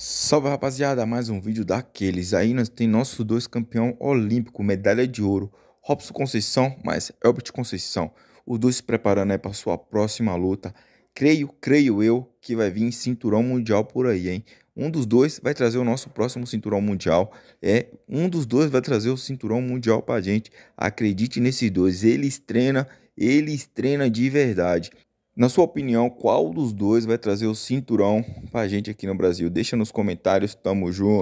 Salve rapaziada, mais um vídeo daqueles. Aí nós tem nossos dois campeão olímpico, medalha de ouro, Robson Conceição, mas Elbert Conceição. Os dois se preparando aí para sua próxima luta. Creio, creio eu, que vai vir cinturão mundial por aí, hein? Um dos dois vai trazer o nosso próximo cinturão mundial. É, um dos dois vai trazer o cinturão mundial pra gente. Acredite nesses dois. Eles treinam, eles treinam de verdade. Na sua opinião, qual dos dois vai trazer o cinturão pra gente aqui no Brasil? Deixa nos comentários, tamo junto.